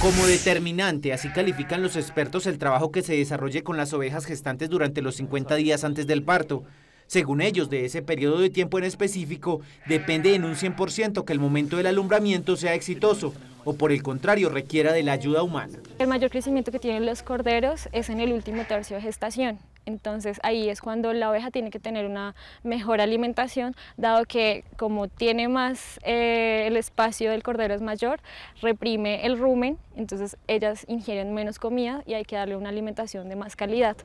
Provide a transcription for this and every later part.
Como determinante, así califican los expertos el trabajo que se desarrolle con las ovejas gestantes durante los 50 días antes del parto. Según ellos, de ese periodo de tiempo en específico, depende en un 100% que el momento del alumbramiento sea exitoso o por el contrario requiera de la ayuda humana. El mayor crecimiento que tienen los corderos es en el último tercio de gestación. Entonces ahí es cuando la oveja tiene que tener una mejor alimentación, dado que como tiene más eh, el espacio del cordero es mayor, reprime el rumen, entonces ellas ingieren menos comida y hay que darle una alimentación de más calidad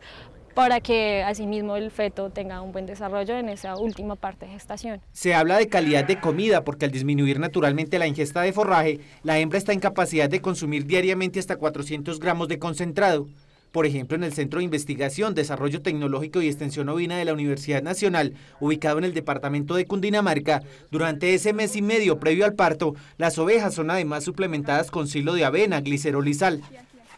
para que asimismo el feto tenga un buen desarrollo en esa última parte de gestación. Se habla de calidad de comida porque al disminuir naturalmente la ingesta de forraje, la hembra está en capacidad de consumir diariamente hasta 400 gramos de concentrado. Por ejemplo, en el Centro de Investigación, Desarrollo Tecnológico y Extensión Ovina de la Universidad Nacional, ubicado en el departamento de Cundinamarca, durante ese mes y medio previo al parto, las ovejas son además suplementadas con silo de avena, glicerol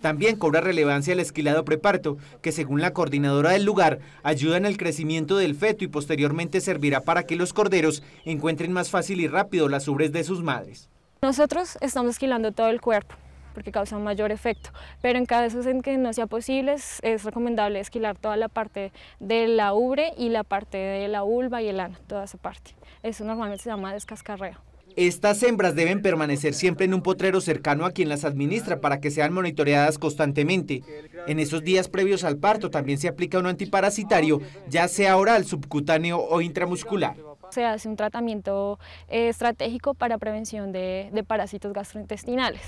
También cobra relevancia el esquilado preparto, que según la coordinadora del lugar, ayuda en el crecimiento del feto y posteriormente servirá para que los corderos encuentren más fácil y rápido las ubres de sus madres. Nosotros estamos esquilando todo el cuerpo, porque causa mayor efecto. Pero en casos en que no sea posible, es, recomendable esquilar toda la parte de la ubre y la parte de la vulva y el ano, toda esa parte. Eso normalmente se llama descascarreo. Estas hembras deben permanecer siempre en un potrero cercano a quien las administra para que sean monitoreadas constantemente. En esos días previos al parto también se aplica un antiparasitario, ya sea oral, subcutáneo o intramuscular se hace un tratamiento eh, estratégico para prevención de, parásitos gastrointestinales.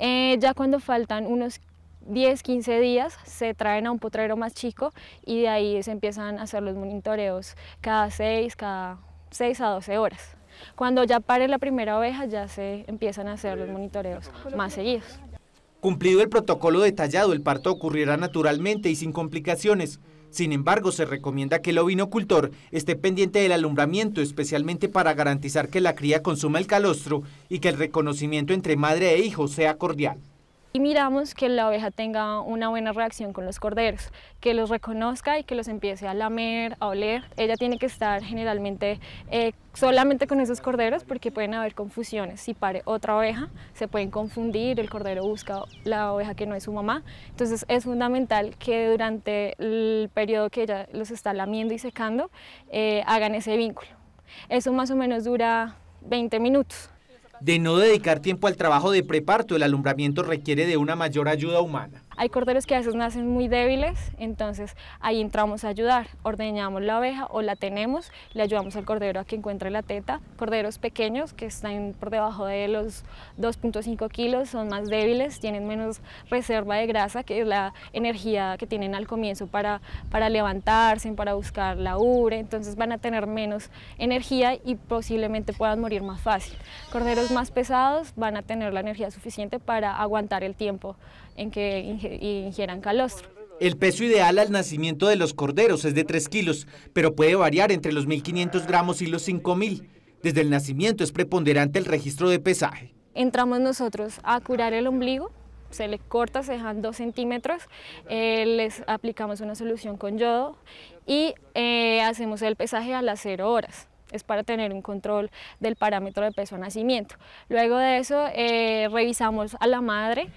Eh, ya cuando faltan unos 10, 15 días se traen a un potrero más chico y de ahí se empiezan a hacer los monitoreos cada 6, cada 6 a 12 horas. Cuando ya pare la primera oveja ya se empiezan a hacer los monitoreos más seguidos. Cumplido el protocolo detallado, el parto ocurrirá naturalmente y sin complicaciones. Sin embargo, se recomienda que el ovinocultor esté pendiente del alumbramiento, especialmente para garantizar que la cría consuma el calostro y que el reconocimiento entre madre e hijo sea cordial y miramos que la oveja tenga una buena reacción con los corderos, que los reconozca y que los empiece a lamer, a oler. Ella tiene que estar generalmente eh, solamente con esos corderos porque pueden haber confusiones. Si pare otra oveja, se pueden confundir, el cordero busca la oveja que no es su mamá. Entonces es fundamental que durante el periodo que ella los está lamiendo y secando, eh, hagan ese vínculo. Eso más o menos dura 20 minutos de no dedicar tiempo al trabajo de preparto, el alumbramiento requiere de una mayor ayuda humana. Hay corderos que a veces nacen muy débiles, entonces ahí entramos a ayudar. Ordeñamos la oveja o la tenemos, le ayudamos al cordero a que encuentre la teta. Corderos pequeños que están por debajo de los 2.5 kilos son más débiles, tienen menos reserva de grasa, que es la energía que tienen al comienzo para, para levantarse, para buscar la ubre, entonces van a tener menos energía y posiblemente puedan morir más fácil. Corderos más pesados van a tener la energía suficiente para aguantar el tiempo en que ingieran calostro. El peso ideal al nacimiento de los corderos es de 3 kilos, pero puede variar entre los 1.500 gramos y los 5.000. Desde el nacimiento es preponderante el registro de pesaje. Entramos nosotros a curar el ombligo, se le corta, se dejan 2 centímetros, eh, les aplicamos una solución con yodo y eh, hacemos el pesaje a las 0 horas es para tener un control del parámetro de peso a nacimiento. Luego de eso eh, revisamos a la madre,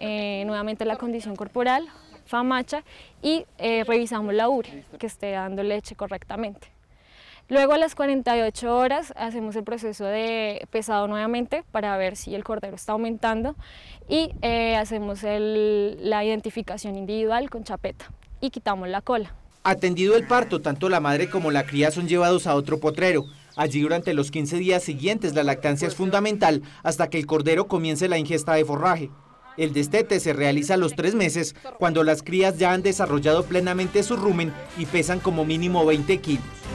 eh, nuevamente la condición corporal, FAMACHA, y eh, revisamos la URE, que esté dando leche correctamente. Luego a las 48 horas hacemos el proceso de pesado nuevamente para ver si el cordero está aumentando y hacemos la identificación individual con chapeta y quitamos la cola. Atendido el parto, tanto la madre como la cría son llevados a otro potrero. Allí durante los 15 días siguientes la lactancia es fundamental hasta que el cordero comience la ingesta de forraje. El destete se realiza a los tres meses, cuando las crías ya han desarrollado plenamente su rumen y pesan como mínimo 20 kilos.